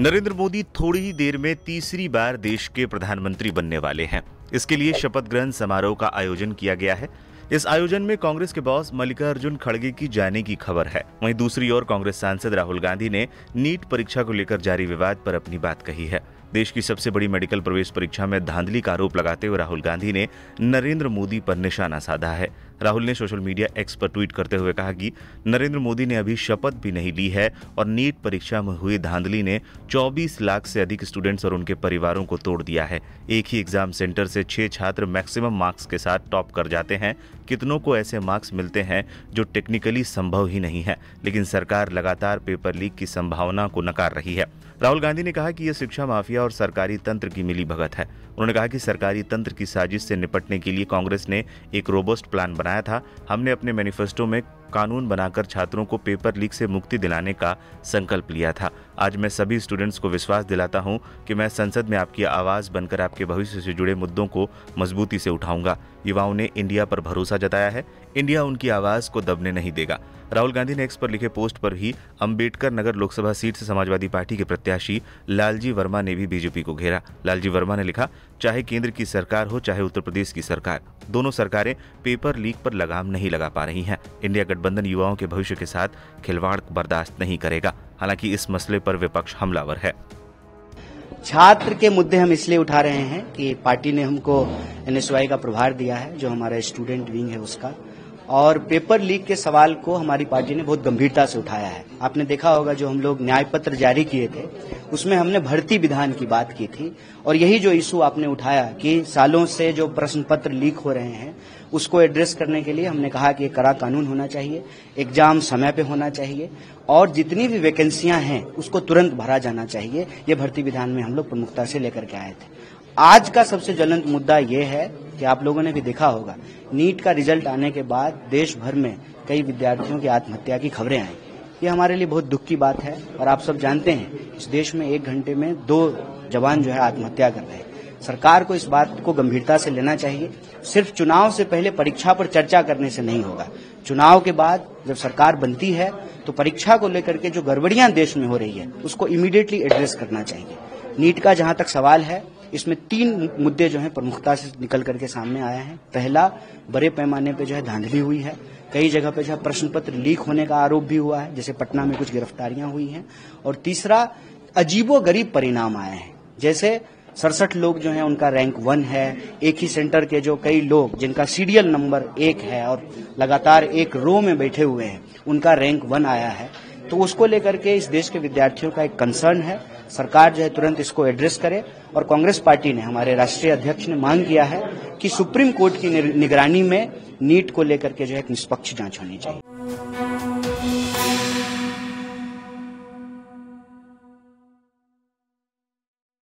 नरेंद्र मोदी थोड़ी ही देर में तीसरी बार देश के प्रधानमंत्री बनने वाले हैं इसके लिए शपथ ग्रहण समारोह का आयोजन किया गया है इस आयोजन में कांग्रेस के बॉस मल्लिकार्जुन खड़गे की जाने की खबर है वहीं दूसरी ओर कांग्रेस सांसद राहुल गांधी ने नीट परीक्षा को लेकर जारी विवाद पर अपनी बात कही है देश की सबसे बड़ी मेडिकल प्रवेश परीक्षा में धांधली का आरोप लगाते हुए राहुल गांधी ने नरेंद्र मोदी पर निशाना साधा है राहुल ने सोशल मीडिया एक्स पर ट्वीट करते हुए कहा कि नरेंद्र मोदी ने अभी शपथ भी नहीं ली है और नीट परीक्षा में हुई धांधली ने 24 लाख से अधिक स्टूडेंट्स और उनके परिवारों को तोड़ दिया है एक ही एग्जाम सेंटर से छह छात्र मैक्सिमम मार्क्स के साथ टॉप कर जाते हैं कितनों को ऐसे मार्क्स मिलते हैं जो टेक्निकली संभव ही नहीं है लेकिन सरकार लगातार पेपर लीक की संभावना को नकार रही है राहुल गांधी ने कहा कि यह शिक्षा माफिया और सरकारी तंत्र की मिली भगत है उन्होंने कहा कि सरकारी तंत्र की साजिश से निपटने के लिए कांग्रेस ने एक रोबोस्ट प्लान बना बनाया था हमने अपने मैनिफेस्टो में कानून बनाकर छात्रों को पेपर लीक से मुक्ति दिलाने का संकल्प लिया था आज मैं सभी स्टूडेंट्स को विश्वास दिलाता हूं कि मैं संसद में आपकी आवाज़ बनकर आपके भविष्य से जुड़े मुद्दों को मजबूती से उठाऊंगा युवाओं ने इंडिया पर भरोसा जताया है इंडिया उनकी आवाज को दबने नहीं देगा राहुल गांधी ने एक्स पर लिखे पोस्ट पर ही अंबेडकर नगर लोकसभा सीट से समाजवादी पार्टी के प्रत्याशी लालजी वर्मा ने भी बीजेपी को घेरा लालजी वर्मा ने लिखा चाहे केंद्र की सरकार हो चाहे उत्तर प्रदेश की सरकार दोनों सरकारें पेपर लीक पर लगाम नहीं लगा पा रही हैं इंडिया गठबंधन युवाओं के भविष्य के साथ खिलवाड़ बर्दाश्त नहीं करेगा हालांकि इस मसले पर विपक्ष हमलावर है छात्र के मुद्दे हम इसलिए उठा रहे हैं कि पार्टी ने हमको एनएसवाई का प्रभार दिया है जो हमारा स्टूडेंट विंग है उसका और पेपर लीक के सवाल को हमारी पार्टी ने बहुत गंभीरता से उठाया है आपने देखा होगा जो हम लोग न्याय पत्र जारी किए थे उसमें हमने भर्ती विधान की बात की थी और यही जो इशू आपने उठाया कि सालों से जो प्रश्न पत्र लीक हो रहे हैं उसको एड्रेस करने के लिए हमने कहा कि कड़ा कानून होना चाहिए एग्जाम समय पे होना चाहिए और जितनी भी वैकेंसियां हैं उसको तुरंत भरा जाना चाहिए ये भर्ती विधान में हम लोग प्रमुखता से लेकर के आए थे आज का सबसे ज्वलंत मुद्दा ये है कि आप लोगों ने भी देखा होगा नीट का रिजल्ट आने के बाद देश भर में कई विद्यार्थियों की आत्महत्या की खबरें आई ये हमारे लिए बहुत दुख की बात है और आप सब जानते हैं इस देश में एक घंटे में दो जवान जो है आत्महत्या कर रहे हैं सरकार को इस बात को गंभीरता से लेना चाहिए सिर्फ चुनाव से पहले परीक्षा पर चर्चा करने से नहीं होगा चुनाव के बाद जब सरकार बनती है तो परीक्षा को लेकर के जो गड़बड़ियां देश में हो रही है उसको इमीडिएटली एड्रेस करना चाहिए नीट का जहां तक सवाल है इसमें तीन मुद्दे जो है प्रमुखता से निकल करके सामने आया है पहला बड़े पैमाने पर जो है धांधली हुई है कई जगह पे जो है प्रश्न पत्र लीक होने का आरोप भी हुआ है जैसे पटना में कुछ गिरफ्तारियां हुई हैं और तीसरा अजीबो गरीब परिणाम आए हैं जैसे सड़सठ लोग जो हैं उनका रैंक वन है एक ही सेंटर के जो कई लोग जिनका सीरियल नंबर एक है और लगातार एक रो में बैठे हुए हैं उनका रैंक वन आया है तो उसको लेकर के इस देश के विद्यार्थियों का एक कंसर्न है सरकार जो है तुरंत इसको एड्रेस करे और कांग्रेस पार्टी ने हमारे राष्ट्रीय अध्यक्ष ने मांग किया है कि सुप्रीम कोर्ट की निगरानी में नीट को लेकर के जो है एक निष्पक्ष जांच होनी चाहिए